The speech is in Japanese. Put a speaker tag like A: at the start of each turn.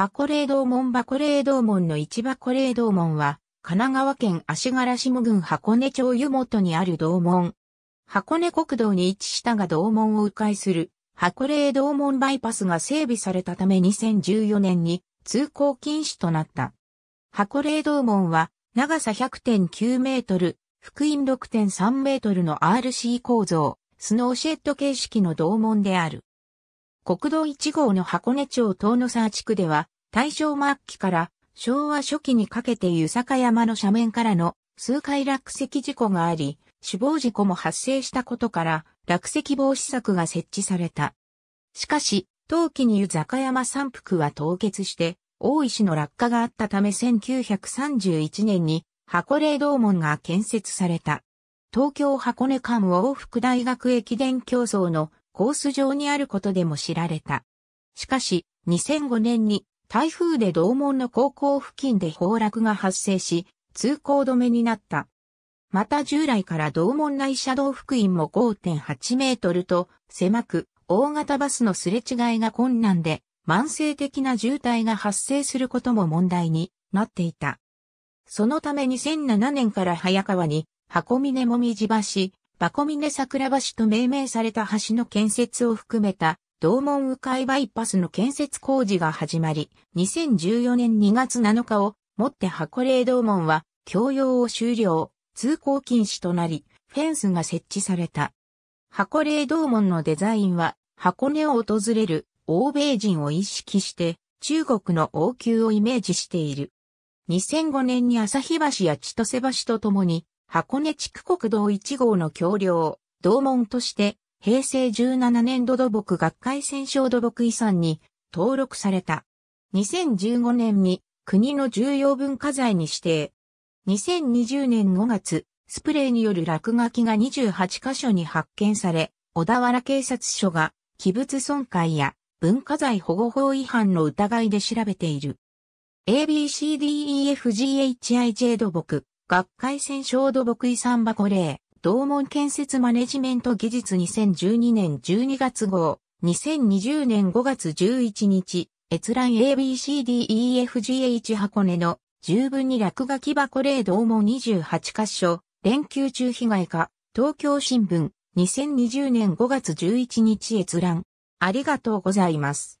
A: 箱霊道門箱霊道門の市箱霊道門は、神奈川県足柄下郡箱根町湯本にある道門。箱根国道に位置したが道門を迂回する、箱霊道門バイパスが整備されたため2014年に通行禁止となった。箱霊道門は、長さ100.9メートル、福音6.3メートルの RC 構造、スノーシェッド形式の道門である。国道1号の箱根町東野沢地区では、大正末期から昭和初期にかけて湯坂山の斜面からの数回落石事故があり、死亡事故も発生したことから、落石防止策が設置された。しかし、冬季に湯坂山山腹は凍結して、大石の落下があったため1931年に箱霊道門が建設された。東京箱根間往復大学駅伝競争のコース上にあることでも知られた。しかし、2005年に台風で同門の高校付近で崩落が発生し、通行止めになった。また従来から同門内車道福音も5.8メートルと狭く、大型バスのすれ違いが困難で、慢性的な渋滞が発生することも問題になっていた。そのため2007年から早川に、箱峰もみじ橋、バコミネ桜橋と命名された橋の建設を含めた、道門迂回バイパスの建設工事が始まり、2014年2月7日をもって箱霊道門は、共用を終了、通行禁止となり、フェンスが設置された。箱霊道門のデザインは、箱根を訪れる欧米人を意識して、中国の王宮をイメージしている。2005年に朝日橋や千歳橋とともに、箱根地区国道1号の橋梁、同門として、平成17年度土木学会戦勝土木遺産に登録された。2015年に国の重要文化財に指定。2020年5月、スプレーによる落書きが28カ所に発見され、小田原警察署が器物損壊や文化財保護法違反の疑いで調べている。ABCDEFGHIJ 土木、学会戦勝土木遺産箱例、同門建設マネジメント技術2012年12月号、2020年5月11日、閲覧 ABCDEFGH 箱根の十分に落書き箱例同門28箇所、連休中被害か、東京新聞、2020年5月11日閲覧。ありがとうございます。